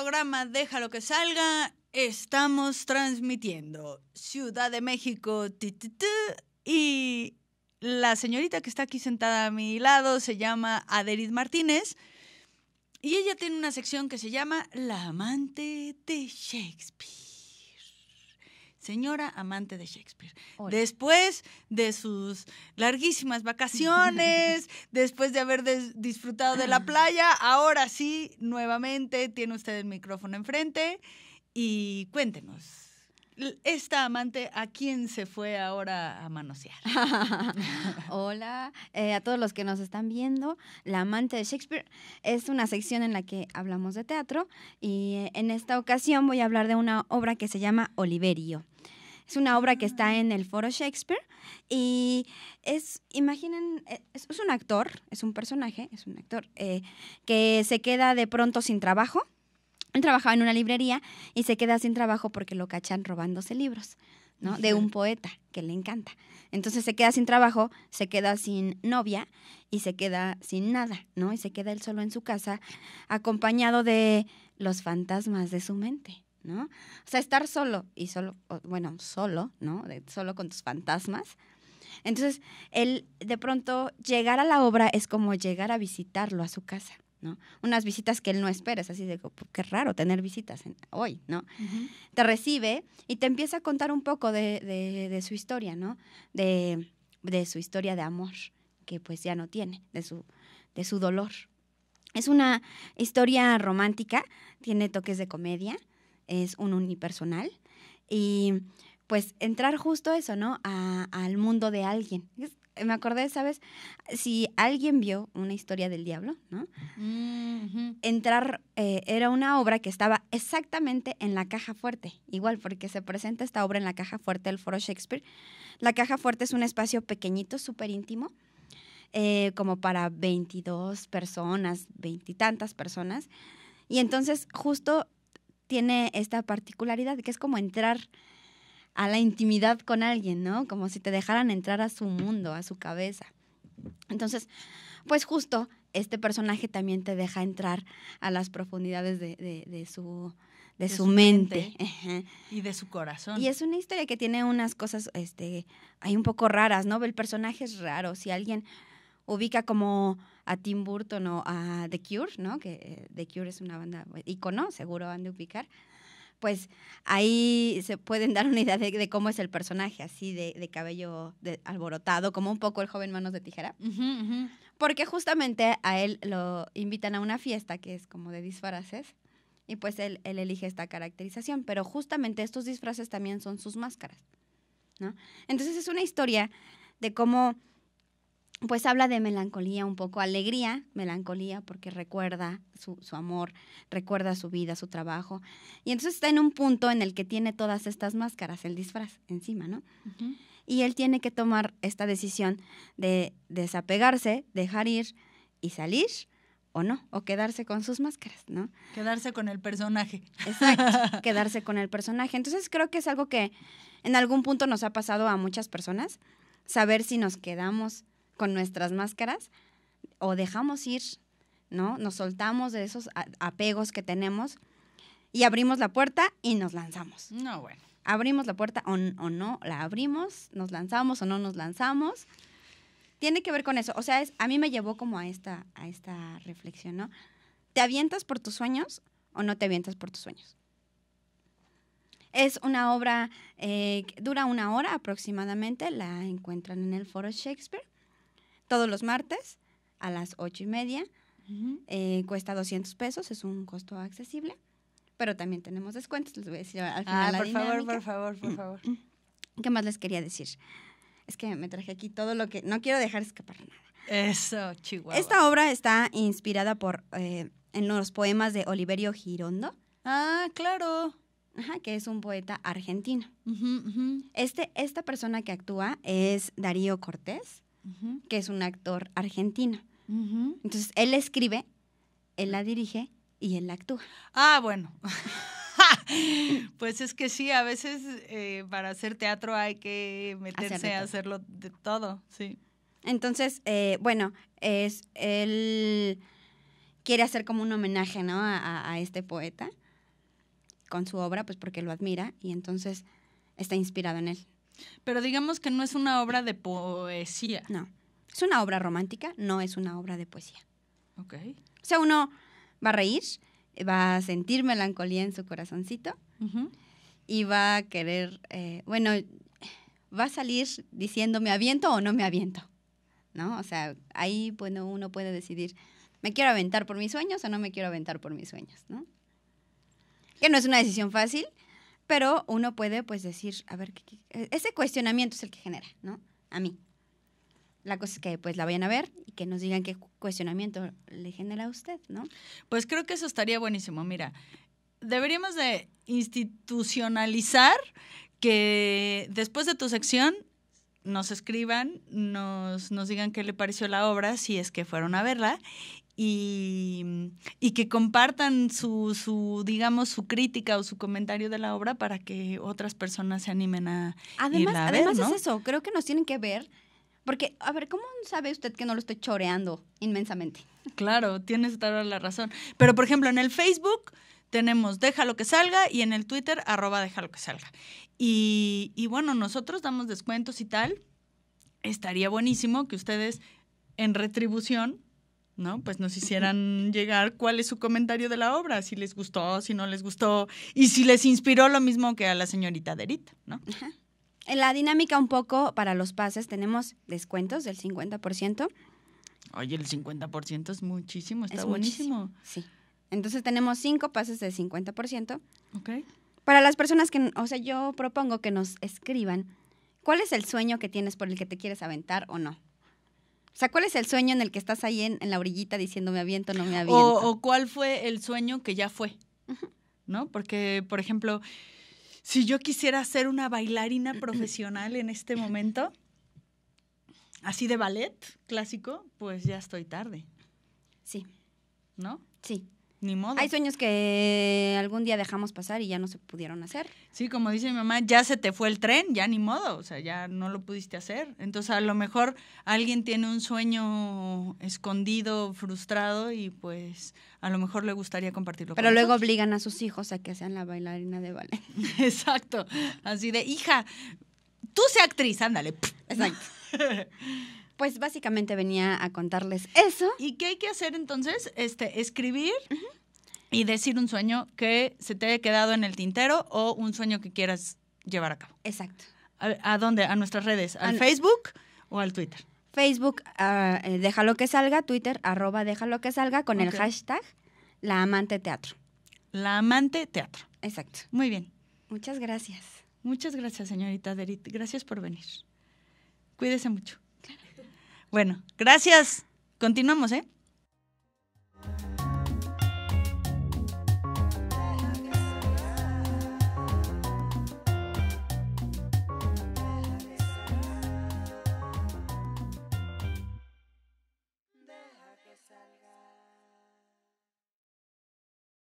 programa Déjalo que salga estamos transmitiendo Ciudad de México y la señorita que está aquí sentada a mi lado se llama Adelith Martínez y ella tiene una sección que se llama La amante de Shakespeare señora amante de Shakespeare. Después de sus larguísimas vacaciones, después de haber disfrutado de la playa, ahora sí, nuevamente tiene usted el micrófono enfrente y cuéntenos esta amante, ¿a quién se fue ahora a manosear? Hola, eh, a todos los que nos están viendo. La amante de Shakespeare es una sección en la que hablamos de teatro y eh, en esta ocasión voy a hablar de una obra que se llama Oliverio. Es una obra que está en el Foro Shakespeare y es, imaginen, e, es, un actor, es un personaje, es un actor eh, que se queda de pronto sin trabajo. Él trabajaba en una librería y se queda sin trabajo porque lo cachan robándose libros, ¿no? De un poeta que le encanta. Entonces se queda sin trabajo, se queda sin novia y se queda sin nada, ¿no? Y se queda él solo en su casa acompañado de los fantasmas de su mente. O sea, estar solo y solo, bueno, solo, ¿no? solo con tus fantasmas. Entonces, él de pronto llegar a la obra es como llegar a visitarlo a su casa, ¿no? Unas visitas que él no espera, es así de oh, qué raro tener visitas en, hoy, ¿no? Te recibe y te empieza a contar un poco de, de, de su historia, ¿no? De, de, su historia de amor, que pues ya no tiene, de su, de su dolor. Es una historia romántica, tiene toques de comedia, es un unipersonal. Y pues entrar justo eso, ¿no? al mundo de alguien. Me acordé, ¿sabes? Si alguien vio una historia del diablo, ¿no? Mm, entrar eh, era una obra que estaba exactamente en la caja fuerte, igual porque se presenta esta obra en la caja fuerte del Foro Shakespeare. La caja fuerte es un espacio pequeñito, súper íntimo, eh, como para 22 personas, veintitantas personas. Y entonces justo tiene esta particularidad que es como entrar a la intimidad con alguien, ¿no? Como si te dejaran entrar a su mundo, a su cabeza. Entonces, pues justo este personaje también te deja entrar a las profundidades de, de, su, de, su, mente. y de su corazón. Y es una historia que tiene unas cosas, este, hay un poco raras, ¿no? El personaje es raro. Si alguien ubica como a Tim Burton o a The Cure, ¿no? Que eh, The Cure es una banda icono, seguro van de ubicar. Pues ahí se pueden dar una idea de, cómo es el personaje, así de, cabello de, alborotado, como un poco el joven manos de tijera. Porque justamente a él lo invitan a una fiesta que es como de disfraces y pues él, él elige esta caracterización, pero justamente estos disfraces también son sus máscaras, ¿no? Entonces es una historia de cómo pues habla de melancolía, un poco alegría, melancolía, porque recuerda su, su, amor, recuerda su vida, su trabajo. Y entonces está en un punto en el que tiene todas estas máscaras, el disfraz encima, ¿no? Y él tiene que tomar esta decisión de desapegarse, dejar ir y salir, o no, o quedarse con sus máscaras, ¿no? Quedarse con el personaje. Exacto, quedarse con el personaje. Entonces creo que es algo que en algún punto nos ha pasado a muchas personas, saber si nos quedamos con nuestras máscaras o dejamos ir, ¿no? Nos soltamos de esos apegos que tenemos y abrimos la puerta y nos lanzamos. No, bueno. Abrimos la puerta o, no, la abrimos, nos lanzamos o no nos lanzamos. Tiene que ver con eso. O sea, es, a mí me llevó como a esta, a esta reflexión, ¿no? ¿Te avientas por tus sueños o no te avientas por tus sueños? Es una obra, eh, que dura una hora aproximadamente, la encuentran en el Foro Shakespeare todos los martes a las ocho y media. Eh, cuesta 200 pesos, es un costo accesible, pero también tenemos descuentos, les voy a decir al final. Ah, por favor, por favor, por mm, favor. Mm. ¿Qué más les quería decir? Es que me traje aquí todo lo que no quiero dejar escapar nada. Eso, Chihuahua. Esta obra está inspirada por eh, en los poemas de Oliverio Girondo. Ah, claro. Ajá, que es un poeta argentino. Este, esta persona que actúa es Darío Cortés que es un actor argentino. Entonces, él escribe, él la dirige y él actúa. Ah, bueno. pues es que sí, a veces eh, para hacer teatro hay que meterse a hacerlo de todo, sí. Entonces, eh, bueno, es él quiere hacer como un homenaje, ¿no? a, este poeta con su obra, pues porque lo admira y entonces está inspirado en él. Pero digamos que no es una obra de poesía. No. Es una obra romántica, no es una obra de poesía. Ok. O sea, uno va a reír, va a sentir melancolía en su corazoncito y va a querer, eh, bueno, va a salir diciéndome me aviento o no me aviento, ¿no? O sea, ahí bueno, uno puede decidir, ¿me quiero aventar por mis sueños o no me quiero aventar por mis sueños, Que no es una decisión fácil, pero uno puede pues decir, a ver, e-, ese cuestionamiento es el que genera, ¿no? A mí. La cosa es que pues la vayan a ver y que nos digan qué cuestionamiento le genera a usted, ¿no? Pues creo que eso estaría buenísimo. Mira, deberíamos de institucionalizar que después de tu sección nos escriban, nos, nos digan qué le pareció la obra, si es que fueron a verla, Mm, y, que compartan su, digamos, su crítica o su comentario de la obra para que otras personas se animen a además, Además es eso, creo que nos tienen que ver porque, a ver, ¿cómo sabe usted que no lo estoy choreando inmensamente? Claro, tienes toda la razón. Pero, por ejemplo, en el Facebook tenemos deja lo que salga y en el Twitter, arroba lo que salga. Y, y bueno, nosotros damos descuentos y tal. Estaría buenísimo que ustedes, en retribución, ¿no? Pues nos hicieran llegar cuál es su comentario de la obra, si les gustó, si no les gustó, y si les inspiró lo mismo que a la señorita Derita, ¿no? En la dinámica un poco para los pases tenemos descuentos del 50%. Oye, el 50% es muchísimo, está buenísimo. Sí. Entonces tenemos cinco pases del 50%. Ok. Para las personas que, o sea, yo propongo que nos escriban, ¿cuál es el sueño que tienes por el que te quieres aventar o no? O sea, ¿cuál es el sueño en el que estás ahí en, la orillita diciendo me aviento, no me aviento? O, o cuál fue el sueño que ya fue, ¿no? Porque, por ejemplo, si yo quisiera ser una bailarina profesional en este momento, así de ballet clásico, pues ya estoy tarde. Sí. ¿No? Sí. Ni modo. Hay sueños que algún día dejamos pasar y ya no se pudieron hacer. Sí, como dice mi mamá, ya se te fue el tren, ya ni modo, o sea, ya no lo pudiste hacer. Entonces, a lo mejor alguien tiene un sueño escondido, frustrado y pues a lo mejor le gustaría compartirlo. Pero luego obligan a sus hijos a que sean la bailarina de ballet. Exacto, así de, hija, tú sé actriz, ándale. Exacto. Pues básicamente venía a contarles eso. ¿Y qué hay que hacer entonces? Este, escribir. Y decir un sueño que se te haya quedado en el tintero o un sueño que quieras llevar a cabo. Exacto. ¿A, dónde? ¿A nuestras redes? ¿Al Facebook o al Twitter? Facebook, ah, eh, déjalo que salga, Twitter, arroba déjalo que salga con el hashtag La Amante Teatro. La Amante Teatro. Exacto. Muy bien. Muchas gracias. Muchas gracias, señorita Derit. Gracias por venir. Cuídese mucho. Bueno, gracias. Continuamos, ¿eh?